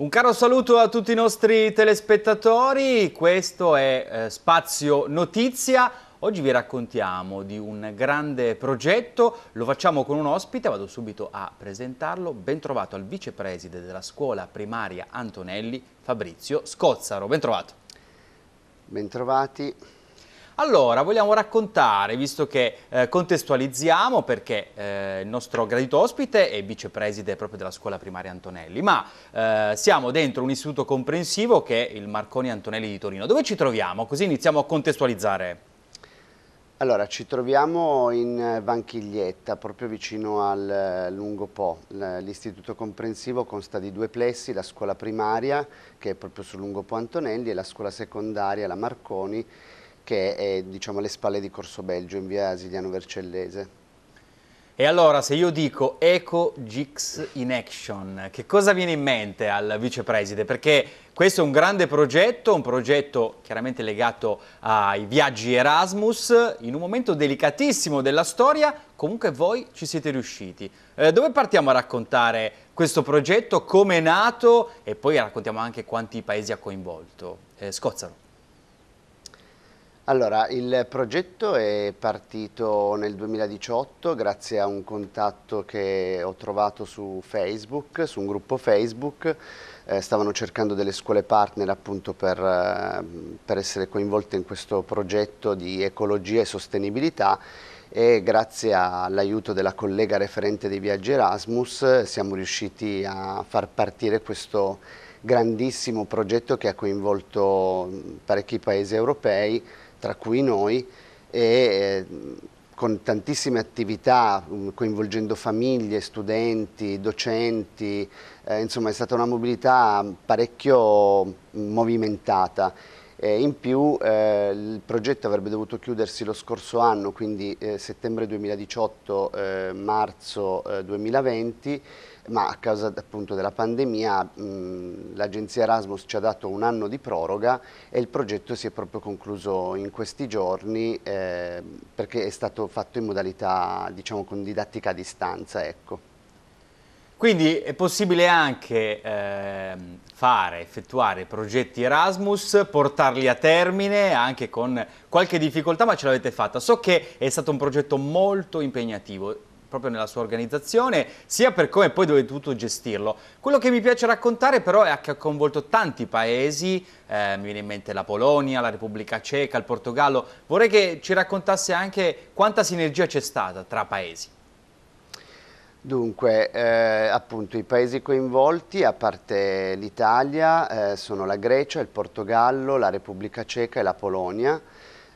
Un caro saluto a tutti i nostri telespettatori, questo è eh, Spazio Notizia. Oggi vi raccontiamo di un grande progetto, lo facciamo con un ospite, vado subito a presentarlo. Bentrovato al vicepreside della scuola primaria Antonelli, Fabrizio Scozzaro. Bentrovato. Bentrovati. Allora, vogliamo raccontare, visto che eh, contestualizziamo, perché eh, il nostro gradito ospite è vicepreside proprio della scuola primaria Antonelli, ma eh, siamo dentro un istituto comprensivo che è il Marconi Antonelli di Torino. Dove ci troviamo? Così iniziamo a contestualizzare. Allora, ci troviamo in eh, Vanchiglietta, proprio vicino al eh, Lungo Po, l'istituto comprensivo consta di due plessi, la scuola primaria che è proprio sul Lungo Po Antonelli e la scuola secondaria, la Marconi, che è diciamo, alle spalle di Corso Belgio, in via Asiliano Vercellese. E allora, se io dico Eco GIX in Action, che cosa viene in mente al vicepresidente? Perché questo è un grande progetto, un progetto chiaramente legato ai viaggi Erasmus, in un momento delicatissimo della storia, comunque voi ci siete riusciti. Eh, dove partiamo a raccontare questo progetto, come è nato e poi raccontiamo anche quanti paesi ha coinvolto? Eh, Scozzaro. Allora, il progetto è partito nel 2018 grazie a un contatto che ho trovato su Facebook, su un gruppo Facebook. Eh, stavano cercando delle scuole partner appunto per, eh, per essere coinvolte in questo progetto di ecologia e sostenibilità e grazie all'aiuto della collega referente dei viaggi Erasmus siamo riusciti a far partire questo grandissimo progetto che ha coinvolto parecchi paesi europei tra cui noi, e eh, con tantissime attività, mm, coinvolgendo famiglie, studenti, docenti, eh, insomma è stata una mobilità parecchio mm, movimentata. Eh, in più eh, il progetto avrebbe dovuto chiudersi lo scorso anno, quindi eh, settembre 2018, eh, marzo 2020, eh, ma a causa appunto della pandemia l'agenzia Erasmus ci ha dato un anno di proroga e il progetto si è proprio concluso in questi giorni eh, perché è stato fatto in modalità diciamo con didattica a distanza. Ecco. Quindi è possibile anche eh, fare, effettuare progetti Erasmus, portarli a termine anche con qualche difficoltà, ma ce l'avete fatta. So che è stato un progetto molto impegnativo proprio nella sua organizzazione, sia per come poi dovete dovuto gestirlo. Quello che mi piace raccontare però è che ha coinvolto tanti paesi, eh, mi viene in mente la Polonia, la Repubblica Ceca, il Portogallo. Vorrei che ci raccontasse anche quanta sinergia c'è stata tra paesi. Dunque, eh, appunto i paesi coinvolti, a parte l'Italia, eh, sono la Grecia, il Portogallo, la Repubblica Ceca e la Polonia.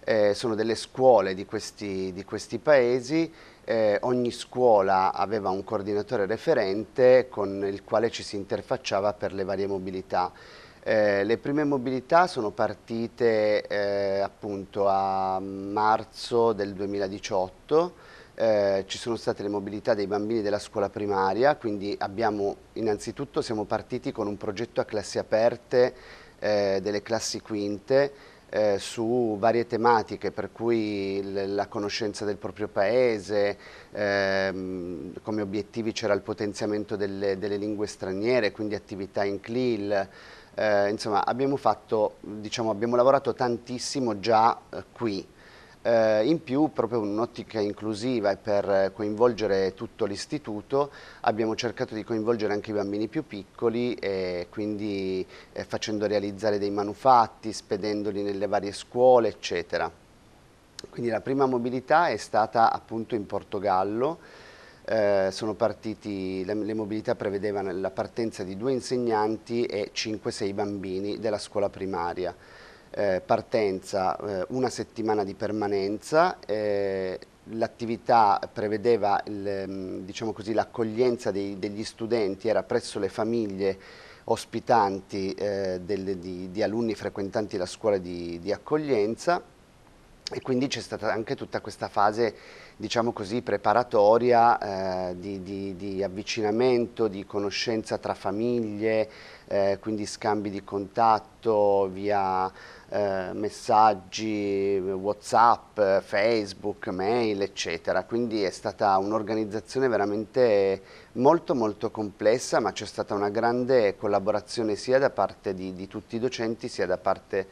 Eh, sono delle scuole di questi, di questi paesi, eh, ogni scuola aveva un coordinatore referente con il quale ci si interfacciava per le varie mobilità. Eh, le prime mobilità sono partite eh, appunto a marzo del 2018 eh, ci sono state le mobilità dei bambini della scuola primaria, quindi abbiamo innanzitutto siamo partiti con un progetto a classi aperte eh, delle classi quinte eh, su varie tematiche, per cui la conoscenza del proprio paese, ehm, come obiettivi c'era il potenziamento delle, delle, lingue straniere, quindi attività in CLIL, eh, insomma abbiamo, fatto, diciamo, abbiamo lavorato tantissimo già eh, qui eh, in più, proprio un'ottica inclusiva e per coinvolgere tutto l'istituto, abbiamo cercato di coinvolgere anche i bambini più piccoli, eh, quindi eh, facendo realizzare dei manufatti, spedendoli nelle varie scuole, eccetera. Quindi la prima mobilità è stata appunto in Portogallo, eh, partiti, le, le, mobilità prevedevano la partenza di due insegnanti e 5-6 bambini della scuola primaria eh, partenza, eh, una settimana di permanenza, eh, l'attività prevedeva mm, diciamo l'accoglienza diciamo degli studenti, era presso le famiglie ospitanti eh, delle, di, di, alunni frequentanti la scuola di, di accoglienza e quindi c'è stata anche tutta questa fase, diciamo così, preparatoria eh, di, di, di, avvicinamento, di conoscenza tra famiglie, eh, quindi scambi di contatto via eh, messaggi, Whatsapp, Facebook, mail, eccetera. Quindi è stata un'organizzazione veramente molto molto complessa, ma c'è stata una grande collaborazione sia da parte di, di tutti i docenti sia da parte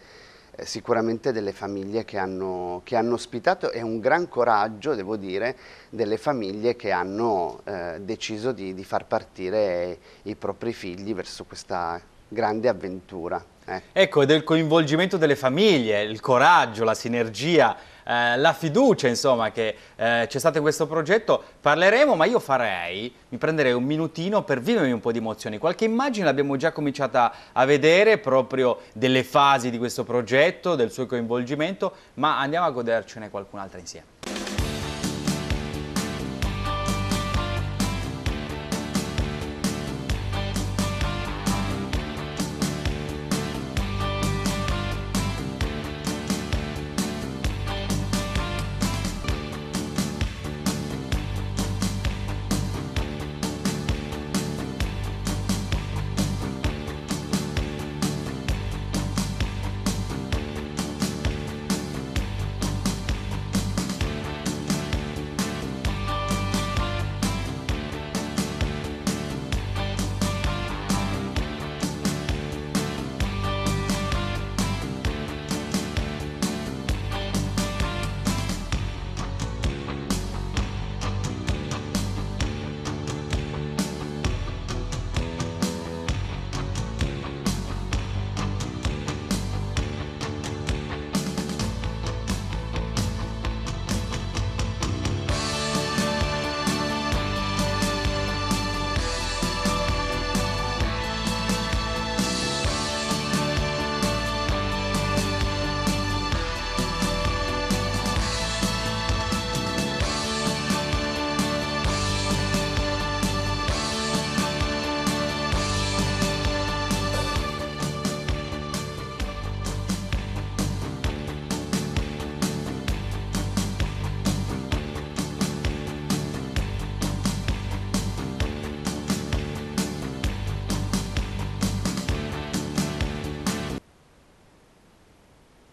eh, sicuramente delle famiglie che hanno, che hanno, ospitato e un gran coraggio, devo dire, delle famiglie che hanno eh, deciso di, di far partire i propri figli verso questa grande avventura. Eh. Ecco, è del coinvolgimento delle famiglie, il coraggio, la sinergia, eh, la fiducia insomma che eh, c'è stato in questo progetto. Parleremo, ma io farei, mi prenderei un minutino per vivermi un po' di emozioni. Qualche immagine l'abbiamo già cominciata a vedere proprio delle fasi di questo progetto, del suo coinvolgimento, ma andiamo a godercene qualcun'altra insieme.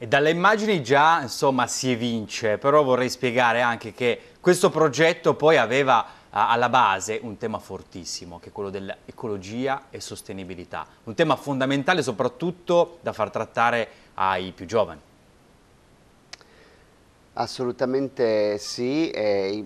E dalle immagini già insomma si evince, però vorrei spiegare anche che questo progetto poi aveva alla base un tema fortissimo, che è quello dell'ecologia e sostenibilità, un tema fondamentale soprattutto da far trattare ai più giovani. Assolutamente sì, eh,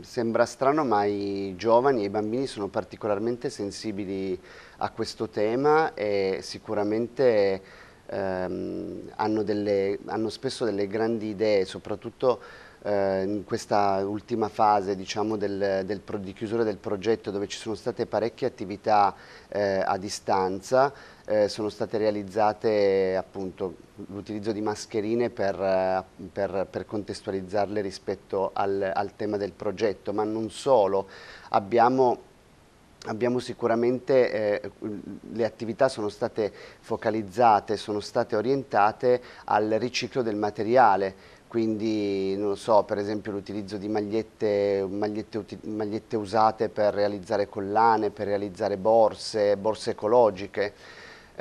sembra strano ma i giovani e i bambini sono particolarmente sensibili a questo tema e sicuramente ehm, hanno, delle, hanno, spesso delle grandi idee, soprattutto eh, in questa ultima fase diciamo, del, del pro, di chiusura del progetto dove ci sono state parecchie attività eh, a distanza, eh, sono state realizzate l'utilizzo di mascherine per, per, per contestualizzarle rispetto al, al tema del progetto, ma non solo, abbiamo Abbiamo sicuramente, eh, le attività sono state focalizzate, sono state orientate al riciclo del materiale, quindi non so, per esempio l'utilizzo di magliette, magliette, magliette usate per realizzare collane, per realizzare borse, borse ecologiche.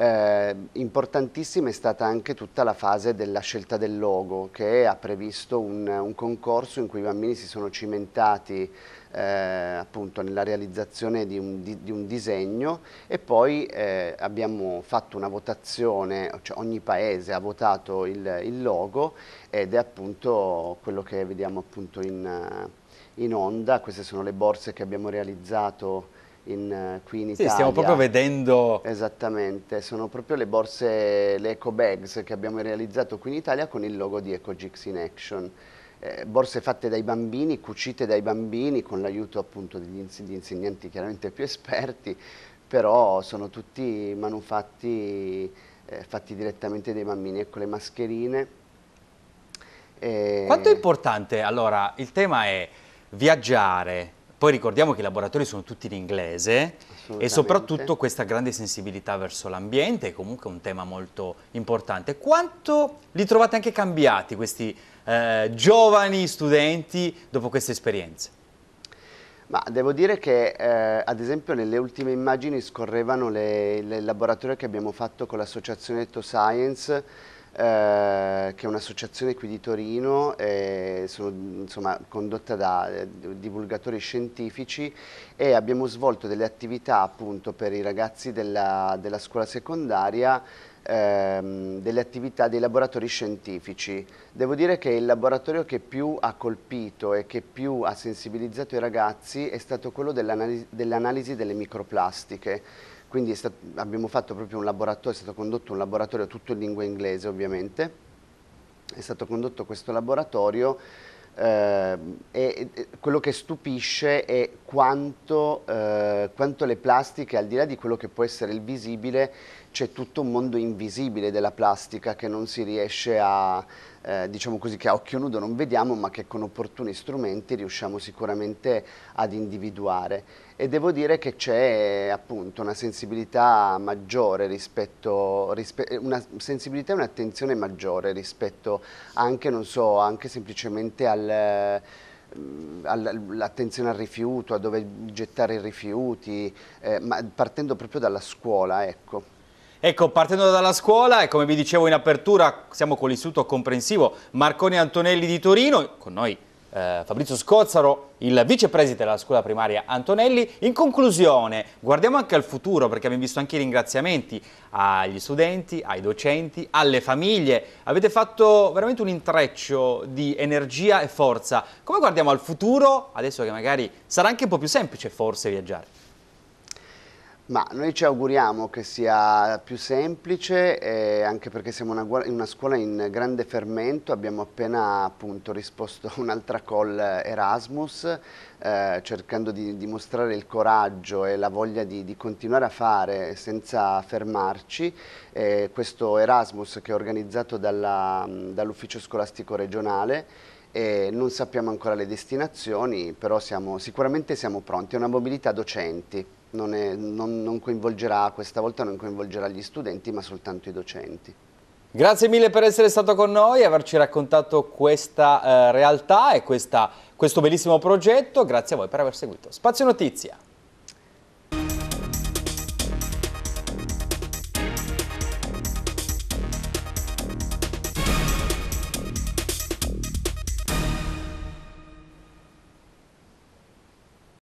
Eh, importantissima è stata anche tutta la fase della scelta del logo che ha previsto un, un concorso in cui i bambini si sono cimentati eh, appunto nella realizzazione di un, di, di un disegno e poi eh, abbiamo fatto una votazione, cioè ogni paese ha votato il, il, logo ed è appunto quello che vediamo appunto in, in onda, queste sono le borse che abbiamo realizzato in, eh, qui in sì, Italia. stiamo proprio vedendo... Esattamente, sono proprio le borse, le eco bags che abbiamo realizzato qui in Italia con il logo di EcoGix in Action. Eh, borse fatte dai bambini, cucite dai bambini con l'aiuto appunto degli insegnanti chiaramente più esperti, però sono tutti manufatti eh, fatti direttamente dai bambini, ecco le mascherine. E... Quanto è importante, allora il tema è viaggiare, poi ricordiamo che i laboratori sono tutti in inglese e soprattutto questa grande sensibilità verso l'ambiente è comunque un tema molto importante. Quanto li trovate anche cambiati questi eh, giovani studenti dopo queste esperienze? Ma devo dire che eh, ad esempio nelle ultime immagini scorrevano le, le laboratorio che abbiamo fatto con l'associazione Eto Science eh, che è un'associazione qui di Torino, eh, sono, insomma, condotta da eh, divulgatori scientifici e abbiamo svolto delle attività appunto per i ragazzi della, della scuola secondaria ehm, delle attività dei laboratori scientifici. Devo dire che il laboratorio che più ha colpito e che più ha sensibilizzato i ragazzi è stato quello dell'analisi dell delle microplastiche quindi stato, abbiamo fatto proprio un laboratorio, è stato condotto un laboratorio tutto in lingua inglese ovviamente, è stato condotto questo laboratorio eh, e, e, quello che stupisce è quanto, eh, quanto, le plastiche, al di là di quello che può essere il visibile, c'è tutto un mondo invisibile della plastica che non si riesce a, eh, diciamo così, che a occhio nudo non vediamo, ma che con opportuni strumenti riusciamo sicuramente ad individuare e devo dire che c'è appunto una sensibilità maggiore rispetto, rispe, una sensibilità e un'attenzione maggiore rispetto anche, non so, anche semplicemente mm, al all'attenzione al rifiuto, a dove gettare i rifiuti, eh, ma partendo proprio dalla scuola, ecco. Ecco, partendo dalla scuola e come vi dicevo in apertura, siamo con l'Istituto Comprensivo Marconi Antonelli di Torino, con noi eh, Fabrizio Scozzaro, il vicepresidente della scuola primaria Antonelli. In conclusione, guardiamo anche al futuro perché abbiamo visto anche i ringraziamenti agli studenti, ai docenti, alle famiglie. Avete fatto veramente un intreccio di energia e forza. Come guardiamo al futuro, adesso che magari sarà anche un po' più semplice forse viaggiare? Ma noi ci auguriamo che sia più semplice, eh, anche perché siamo una, una, scuola in grande fermento, abbiamo appena appunto, risposto a un'altra call Erasmus, eh, cercando di dimostrare il coraggio e la voglia di, di continuare a fare senza fermarci. Eh, questo Erasmus che è organizzato dall'Ufficio dall Scolastico Regionale e non sappiamo ancora le destinazioni, però siamo, sicuramente siamo pronti, è una mobilità docenti non, è, non, non coinvolgerà, questa volta non coinvolgerà gli studenti ma soltanto i docenti. Grazie mille per essere stato con noi e averci raccontato questa eh, realtà e questa, questo bellissimo progetto. Grazie a voi per aver seguito. Spazio Notizia.